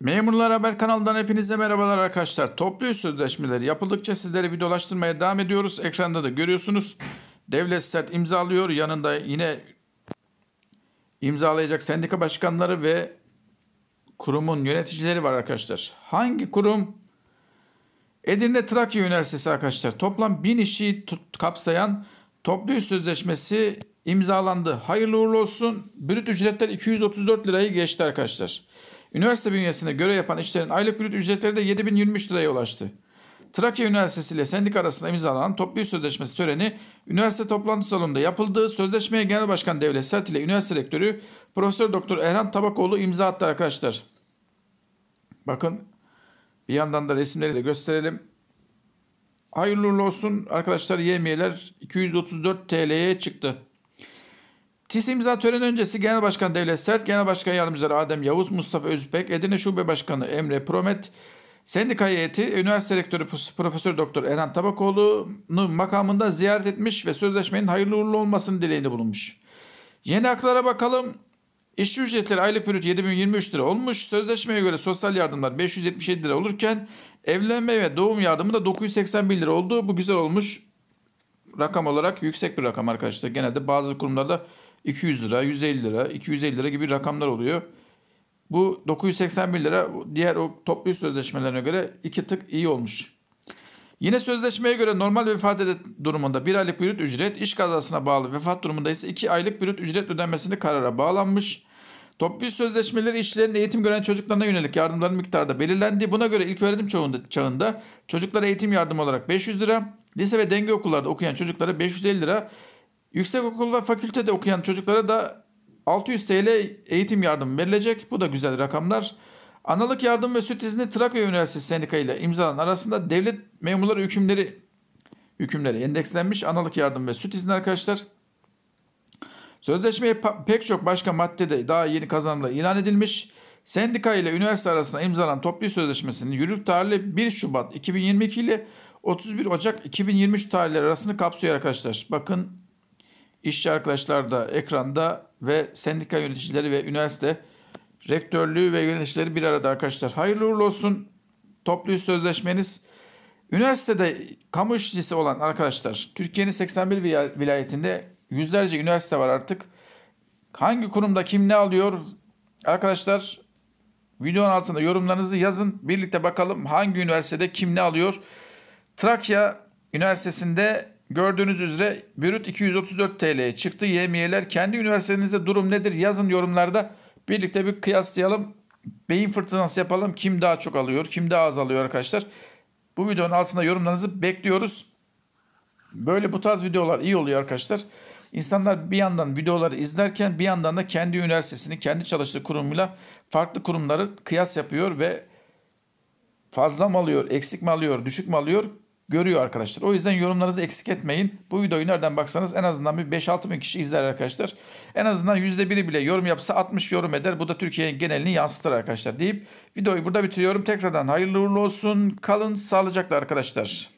Memurlar Haber kanalından hepinize merhabalar arkadaşlar. Toplu iş sözleşmeleri yapıldıkça sizlere videolaştırmaya devam ediyoruz. Ekranda da görüyorsunuz. Devlet sert imzalıyor. Yanında yine imzalayacak sendika başkanları ve kurumun yöneticileri var arkadaşlar. Hangi kurum? Edirne Trakya Üniversitesi arkadaşlar. Toplam 1000 işi kapsayan toplu iş sözleşmesi imzalandı. Hayırlı uğurlu olsun. Brüt ücretler 234 lirayı geçti arkadaşlar. Üniversite bünyesinde görev yapan işçilerin aylık brüt ücretleri de 7023 liraya ulaştı. Trakya Üniversitesi ile sendika arasında imzalanan toplu iş sözleşmesi töreni üniversite toplantı salonunda yapıldı. Sözleşmeye Genel Başkan Devlet Sert ile üniversite rektörü Profesör Doktor Erhan Tabakoğlu imza attı arkadaşlar. Bakın bir yandan da resimleri de gösterelim. Hayırlı olsun arkadaşlar yemiyeler 234 TL'ye çıktı. TİS imza töreni öncesi Genel Başkan Devlet Sert, Genel Başkan Yardımcıları Adem Yavuz, Mustafa Özbek, Edirne Şube Başkanı Emre Promet, Sendika heyeti üniversite rektörü Profesör Doktor Erhan Tabakoğlu'nu makamında ziyaret etmiş ve sözleşmenin hayırlı uğurlu olmasının dileğinde bulunmuş. Yeni haklara bakalım. İş ücretleri aylık bürüt 7023 lira olmuş. Sözleşmeye göre sosyal yardımlar 577 lira olurken evlenme ve doğum yardımı da 981 lira oldu. Bu güzel olmuş. Rakam olarak yüksek bir rakam arkadaşlar. Genelde bazı kurumlarda 200 lira, 150 lira, 250 lira gibi rakamlar oluyor. Bu 981 lira diğer o toplu sözleşmelerine göre iki tık iyi olmuş. Yine sözleşmeye göre normal vefat durumunda bir aylık bürüt ücret, iş kazasına bağlı vefat durumunda ise iki aylık bürüt ücret ödenmesini karara bağlanmış. Toplu sözleşmeleri işçilerin eğitim gören çocuklarına yönelik yardımların miktarda belirlendi. Buna göre ilköğretim çağında, çağında çocuklara eğitim yardımı olarak 500 lira, lise ve denge okullarda okuyan çocuklara 550 lira, Yüksek okul okulda fakültede okuyan çocuklara da 600 TL eğitim yardımı verilecek. Bu da güzel rakamlar. Analık yardım ve süt izni Trakya Üniversitesi Sendika ile imzalanan arasında devlet memurları hükümleri hükümleri endekslenmiş analık yardım ve süt izni arkadaşlar. Sözleşmeye pek çok başka maddede daha yeni kazanımlar ilan edilmiş. Sendika ile üniversite arasında imzalanan toplu sözleşmesinin yürürlük tarihi 1 Şubat 2022 ile 31 Ocak 2023 tarihleri arasını kapsıyor arkadaşlar. Bakın işçi arkadaşlar da ekranda ve sendika yöneticileri ve üniversite rektörlüğü ve yöneticileri bir arada arkadaşlar. Hayırlı uğurlu olsun toplu iş sözleşmeniz. Üniversitede kamu işçisi olan arkadaşlar Türkiye'nin 81 vilayetinde yüzlerce üniversite var artık. Hangi kurumda kim ne alıyor? Arkadaşlar videonun altında yorumlarınızı yazın. Birlikte bakalım hangi üniversitede kim ne alıyor. Trakya Üniversitesi'nde Gördüğünüz üzere bürüt 234 TL'ye çıktı yemiyeler. Kendi üniversitenizde durum nedir? Yazın yorumlarda birlikte bir kıyaslayalım. Beyin fırtınası yapalım. Kim daha çok alıyor, kim daha az alıyor arkadaşlar. Bu videonun altında yorumlarınızı bekliyoruz. Böyle bu tarz videolar iyi oluyor arkadaşlar. İnsanlar bir yandan videoları izlerken bir yandan da kendi üniversitesini, kendi çalıştığı kurumuyla farklı kurumları kıyas yapıyor ve fazla mı alıyor, eksik mi alıyor, düşük mü alıyor görüyor arkadaşlar. O yüzden yorumlarınızı eksik etmeyin. Bu videoyu nereden baksanız en azından bir 5-6 bin kişi izler arkadaşlar. En azından %1'i bile yorum yapsa 60 yorum eder. Bu da Türkiye'nin genelini yansıtır arkadaşlar deyip videoyu burada bitiriyorum. Tekrardan hayırlı uğurlu olsun. Kalın sağlıcakla arkadaşlar.